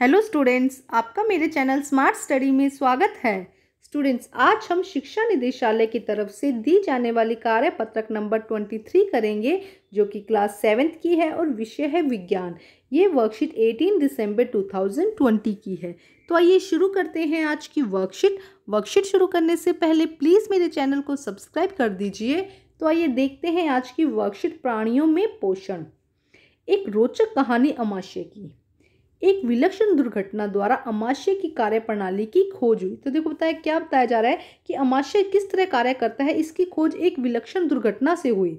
hello students आपका मेरे channel smart study में स्वागत है स्टूडेंट्स आज हम शिक्षा निदेशालय की तरफ से दी जाने वाली कार्य पत्रक नंबर ट्वेंटी थ्री करेंगे जो कि क्लास सेवेंथ की है और विषय है विज्ञान ये worksheet eighteen December two thousand twenty की है तो आइए शुरू करते हैं आज की वर्कशीट वर्कशीट शुरू करने से पहले प्लीज़ मेरे चैनल को सब्सक्राइब कर दीजिए तो आइए देखते हैं आज की वर्कशीट प्राणियों में पोषण एक रोचक कहानी अमाशय की एक विलक्षण दुर्घटना द्वारा अमाशय की कार्यप्रणाली की खोज हुई तो देखो बताया क्या बताया जा रहा है कि अमाशय किस तरह कार्य करता है इसकी खोज एक विलक्षण दुर्घटना से हुई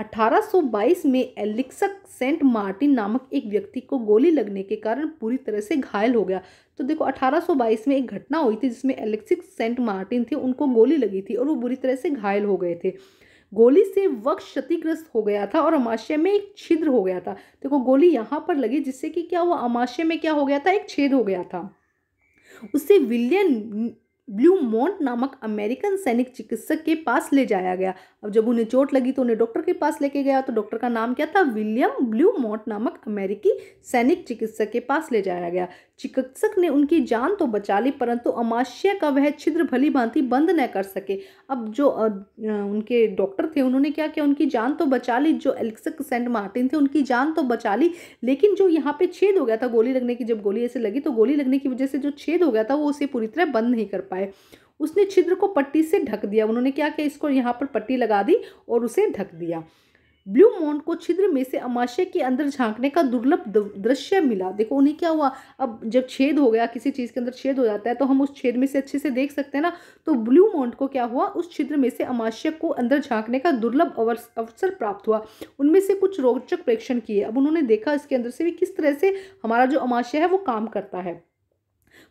1822 में एलिक्सक सेंट मार्टिन नामक एक व्यक्ति को गोली लगने के कारण पूरी तरह से घायल हो गया तो देखो 1822 में एक घटना हुई थी जिसमें एलेक्सिक सेंट मार्टिन थे उनको गोली लगी थी और वो बुरी तरह से घायल हो गए थे गोली से वक्ष क्षतिग्रस्त हो गया था और अमाशय में एक छिद्र हो गया था देखो गोली यहाँ पर लगी जिससे कि क्या हुआ अमाशय में क्या हो गया था एक छेद हो गया था उससे विलियन ब्लू मोन्ट नामक अमेरिकन सैनिक चिकित्सक के पास ले जाया गया अब जब उन्हें चोट लगी तो उन्हें डॉक्टर के पास लेके गया तो डॉक्टर का नाम क्या था विलियम ब्लू मोन्ट नामक अमेरिकी सैनिक चिकित्सक के पास ले जाया गया चिकित्सक ने उनकी जान तो बचा ली परंतु अमाशय का वह छिद्र भली भांति बंद न कर सके अब जो उनके डॉक्टर थे उन्होंने क्या किया उनकी जान तो बचा ली जो एलेक्सक सेंट मार्टिन थे उनकी जान तो बचा ली लेकिन जो यहाँ पे छेद हो गया था गोली लगने की जब गोली ऐसे लगी तो गोली लगने की वजह से जो छेद हो गया था वो उसे पूरी तरह बंद नहीं कर पाया है उसने छिद्र को पट्टी से ढक दिया उन्होंने क्या किया इसको यहाँ पर पट्टी लगा दी और उसे ढक दिया ब्लू माउंट को छिद्र में से अमाशय के अंदर झांकने का दुर्लभ दृश्य मिला देखो उन्हें क्या हुआ अब जब छेद हो गया किसी चीज़ के अंदर छेद हो जाता है तो हम उस छेद में से अच्छे से देख सकते हैं ना तो ब्लू माउंट को क्या हुआ उस छिद्र में से अमाशय को अंदर झांकने का दुर्लभ अवसर प्राप्त हुआ उनमें से कुछ रोचक प्रेक्षण किए अब उन्होंने देखा इसके अंदर से भी किस तरह से हमारा जो अमाशय है वो काम करता है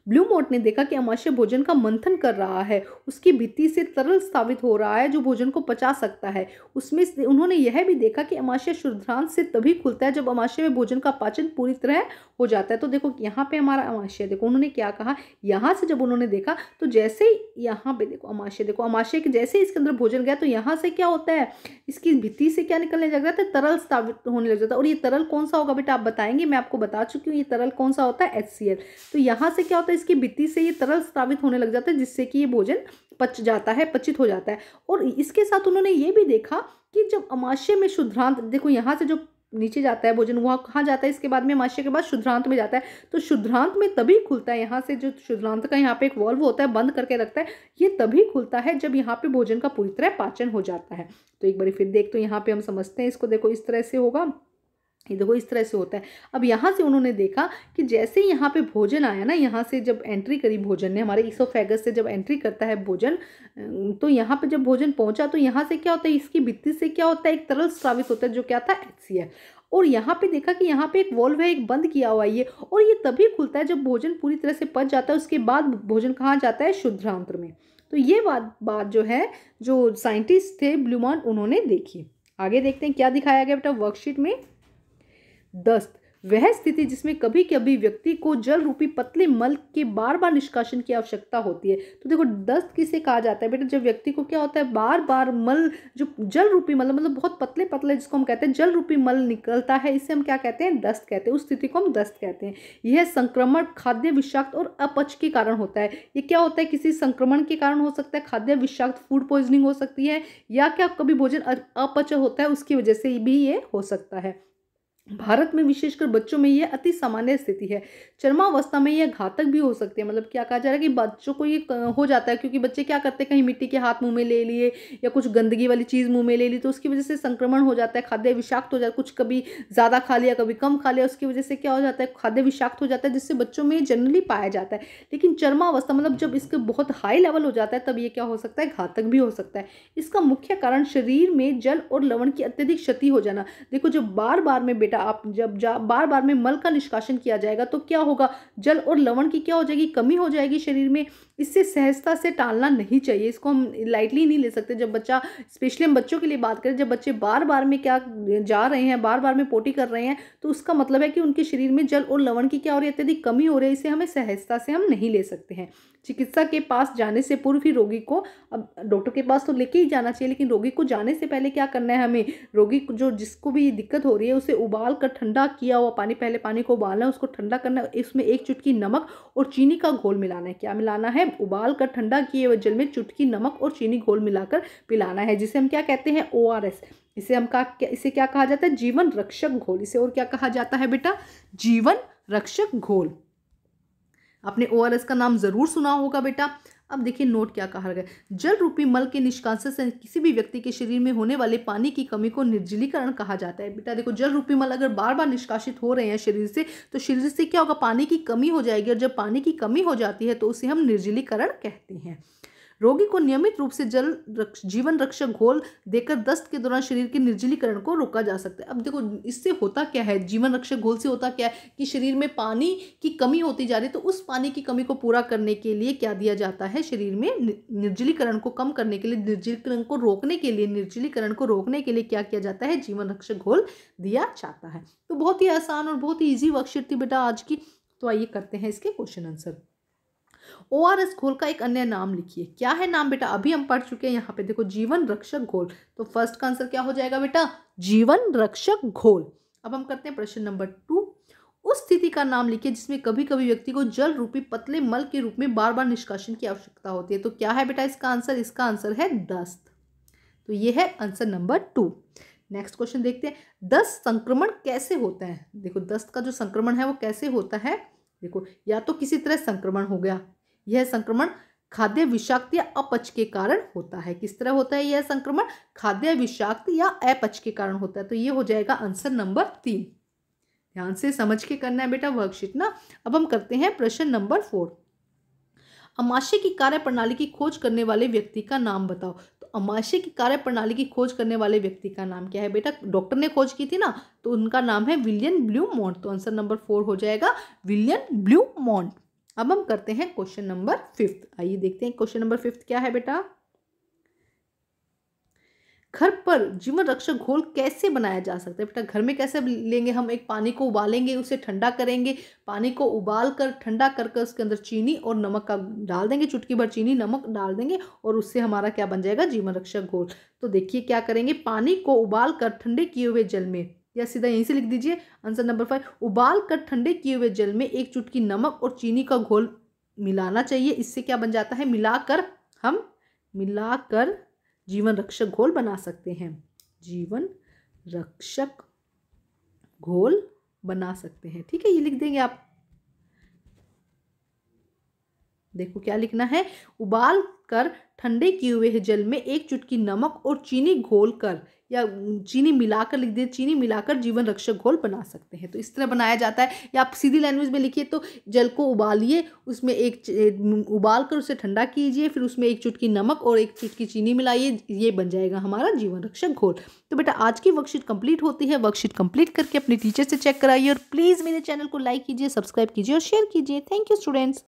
ब्लू मोट ने देखा कि अमाशय भोजन का मंथन कर रहा है उसकी भित्ति से तरल स्थापित हो रहा है जो भोजन को पचा सकता है उसमें उन्होंने यह भी देखा कि अमाशय शुद्धांत से तभी खुलता है जब अमाशय में भोजन का पाचन पूरी तरह हो जाता है तो देखो यहाँ पे हमारा अमाशय देखो उन्होंने क्या कहा यहाँ से जब उन्होंने देखा तो जैसे ही यहाँ पे देखो अमाशय देखो अमाशय के जैसे इसके अंदर भोजन गया तो यहाँ से क्या होता है इसकी भित्ति से क्या निकलने लग जाता है तरल स्थापित होने लग जाता है और ये तरल कौन सा होगा बेटा आप बताएंगे मैं आपको बता चुकी हूँ ये तरल कौन सा होता है एच तो यहाँ से क्या होता है इसकी बित्ती से ये तरल स्रावित होने लग जाता है जिससे कि ये भोजन पच जाता है पचित हो जाता है और इसके साथ उन्होंने ये भी देखा कि जब अमाशय में शुद्धांत देखो यहाँ से जो नीचे जाता है भोजन वहाँ कहाँ जाता है इसके बाद में माशे के बाद शुद्धांत में जाता है तो शुद्धांत में तभी खुलता है यहाँ से जो शुद्धांत का यहाँ पे एक वॉल्व होता है बंद करके रखता है ये तभी खुलता है जब यहाँ पे भोजन का पूरी तरह पाचन हो जाता है तो एक बार फिर देख तो यहाँ पे हम समझते हैं इसको देखो इस तरह से होगा ये देखो इस तरह से होता है अब यहाँ से उन्होंने देखा कि जैसे ही यहाँ पे भोजन आया ना यहाँ से जब एंट्री करी भोजन ने हमारे इसोफेगस से जब एंट्री करता है भोजन तो यहाँ पे जब भोजन पहुँचा तो यहाँ से क्या होता है इसकी भित्ति से क्या होता है एक तरल स्रावित होता है जो क्या था एक्सीएल और यहाँ पे देखा कि यहाँ पे एक वॉल्व है एक बंद किया हुआ ये और ये तभी खुलता है जब भोजन पूरी तरह से पच जाता है उसके बाद भोजन कहाँ जाता है शुद्धांत्र में तो ये बात बात जो है जो साइंटिस्ट थे ब्लूमान उन्होंने देखी आगे देखते हैं क्या दिखाया गया बेटा वर्कशीट में दस्त वह स्थिति जिसमें कभी कभी व्यक्ति को जल रूपी पतले मल के बार बार निष्कासन की आवश्यकता होती है तो देखो दस्त किसे कहा जाता है बेटा जब व्यक्ति को क्या होता है बार बार मल जो जल रूपी मल मतलब बहुत पतले पतले जिसको हम कहते हैं जल रूपी मल निकलता है इसे हम क्या कहते हैं दस्त कहते हैं उस स्थिति को हम दस्त कहते हैं यह संक्रमण खाद्य विषाक्त और अपच के कारण होता है ये क्या होता है किसी संक्रमण के कारण हो सकता है खाद्य विषाक्त फूड पॉइजनिंग हो सकती है या क्या कभी भोजन अपच होता है उसकी वजह से भी ये हो सकता है भारत में विशेषकर बच्चों में यह अति सामान्य स्थिति है चरमावस्था में यह घातक भी हो सकती है मतलब क्या कहा जा रहा है कि बच्चों को ये हो जाता है क्योंकि बच्चे क्या करते हैं कहीं मिट्टी के हाथ मुंह में ले लिए या कुछ गंदगी वाली चीज़ मुंह में ले ली तो उसकी वजह से संक्रमण हो जाता है खाद्य विषाक्त हो जाता है कुछ कभी ज़्यादा खा लिया कभी कम खा लिया उसकी वजह से क्या हो जाता है खाद्य विषाक्त हो जाता है जिससे बच्चों में जनरली पाया जाता है लेकिन चरमावस्था मतलब जब इसके बहुत हाई लेवल हो जाता है तब ये क्या हो सकता है घातक भी हो सकता है इसका मुख्य कारण शरीर में जल और लवण की अत्यधिक क्षति हो जाना देखो जब बार बार में बेटा जाप जब जाप बार बार में मल का निष्कासन किया जाएगा तो क्या होगा जल और लवण की क्या हो जाएगी कमी हो जाएगी शरीर में इससे सहजता से टालना नहीं चाहिए इसको हम लाइटली नहीं ले सकते जब बच्चा स्पेशली हम बच्चों के लिए बात करें जब बच्चे बार बार में क्या जा रहे हैं बार बार में पोटी कर रहे हैं तो उसका मतलब है कि उनके शरीर में जल और लवण की क्या हो रही है अत्यधिक कमी हो रही है इसे हमें सहजता से हम नहीं ले सकते हैं चिकित्सा के पास जाने से पूर्व ही रोगी को अब डॉक्टर के पास तो लेके ही जाना चाहिए लेकिन रोगी को जाने से पहले क्या करना है हमें रोगी जो जिसको भी दिक्कत हो रही है उसे उबाल उबाल कर ठंडा किया हुआ पानी पहले पानी को उबालना है उसको ठंडा करना है इसमें एक चुटकी नमक और चीनी का घोल मिलाना है क्या मिलाना है उबाल कर ठंडा किए हुए जल में चुटकी नमक और चीनी घोल मिलाकर पिलाना है जिसे हम क्या कहते हैं ओ आर एस इसे हम का इसे क्या कहा जाता है जीवन रक्षक घोल इसे और क्या कहा जाता है बेटा जीवन रक्षक घोल आपने ओ आर एस का नाम ज़रूर सुना होगा बेटा अब देखिए नोट क्या कहा गया जल रूपी मल के निष्कासन से किसी भी व्यक्ति के शरीर में होने वाले पानी की कमी को निर्जलीकरण कहा जाता है बेटा देखो जल रूपी मल अगर बार बार निष्कासित हो रहे हैं शरीर से तो शरीर से क्या होगा पानी की कमी हो जाएगी और जब पानी की कमी हो जाती है तो उसे हम निर्जलीकरण कहते हैं रोगी को नियमित रूप से जल रक्ष, जीवन रक्षक घोल देकर दस्त के दौरान शरीर के निर्जलीकरण को रोका जा सकता है अब देखो इससे होता क्या है जीवन रक्षक घोल से होता क्या है कि शरीर में पानी की कमी होती जा रही है तो उस पानी की कमी को पूरा करने के लिए क्या दिया जाता है शरीर में निर्जलीकरण को कम करने के लिए निर्जलीकरण को रोकने के लिए निर्जलीकरण को रोकने के लिए क्या किया जाता है जीवन रक्षक घोल दिया जाता है तो बहुत ही आसान और बहुत ही ईजी वर्कशीट थी बेटा आज की तो आइए करते हैं इसके question answer O R S घोल का एक अन्य नाम लिखिए क्या है नाम बेटा अभी हम पढ़ चुके हैं यहाँ पे देखो जीवन रक्षक घोल तो फर्स्ट का आंसर क्या हो जाएगा बेटा जीवन रक्षक घोल अब हम करते हैं प्रश्न नंबर टू उस स्थिति का नाम लिखिए जिसमें कभी कभी व्यक्ति को जल रूपी पतले मल के रूप में बार बार निष्कासन की आवश्यकता होती है तो क्या है बेटा इसका आंसर इसका आंसर है दस्त तो ये है answer number two next question देखते हैं दस्त संक्रमण कैसे होता है देखो दस्त का जो संक्रमण है वो कैसे होता है देखो या तो किसी तरह संक्रमण हो गया यह संक्रमण खाद्य विषाक्त या अपच के कारण होता है किस तरह होता है यह संक्रमण खाद्य विषाक्त या अपच के कारण होता है तो ये हो जाएगा आंसर नंबर तीन ध्यान से समझ के करना है बेटा वर्कशीट ना अब हम करते हैं प्रश्न नंबर फोर अमाशय की कार्य प्रणाली की खोज करने वाले व्यक्ति का नाम बताओ तो अमाशय की कार्य प्रणाली की खोज करने वाले व्यक्ति का नाम क्या है बेटा डॉक्टर ने खोज की थी ना तो उनका नाम है विलियन ब्लू मॉन्ट तो आंसर नंबर फोर हो जाएगा विलियन ब्लू मॉन्ट अब हम करते हैं क्वेश्चन नंबर फिफ्थ आइए देखते हैं क्वेश्चन नंबर फिफ्थ क्या है बेटा घर पर जीवन रक्षक घोल कैसे बनाया जा सकता है बेटा घर में कैसे लेंगे हम एक पानी को उबालेंगे उसे ठंडा करेंगे पानी को उबाल कर ठंडा कर कर उसके अंदर चीनी और नमक का डाल देंगे चुटकी भर चीनी नमक डाल देंगे और उससे हमारा क्या बन जाएगा जीवन रक्षक घोल तो देखिए क्या करेंगे पानी को उबाल कर ठंडे किए हुए जल में या सीधा यहीं से लिख दीजिए आंसर नंबर फाइव उबाल कर ठंडे किए हुए जल में एक चुटकी नमक और चीनी का घोल मिलाना चाहिए इससे क्या बन जाता है मिलाकर हम मिलाकर जीवन रक्षक घोल बना सकते हैं जीवन रक्षक घोल बना सकते हैं ठीक है ये लिख देंगे आप देखो क्या लिखना है उबाल कर ठंडे किए हुए जल में एक चुटकी नमक और चीनी घोल कर या चीनी मिलाकर लिख दे चीनी मिलाकर जीवन रक्षक घोल बना सकते हैं तो इस तरह बनाया जाता है या आप सीधी लैंग्वेज में लिखिए तो जल को उबालिए उसमें एक उबाल कर उसे ठंडा कीजिए फिर उसमें एक चुटकी नमक और एक चुटकी चीनी मिलाइए ये बन जाएगा हमारा जीवन रक्षक घोल तो बेटा आज की वर्कशीट कंप्लीट होती है वर्कशीट कंप्लीट करके अपने टीचर से चेक कराइए और प्लीज़ मेरे चैनल को लाइक कीजिए सब्सक्राइब कीजिए और शेयर कीजिए थैंक यू स्टूडेंट्स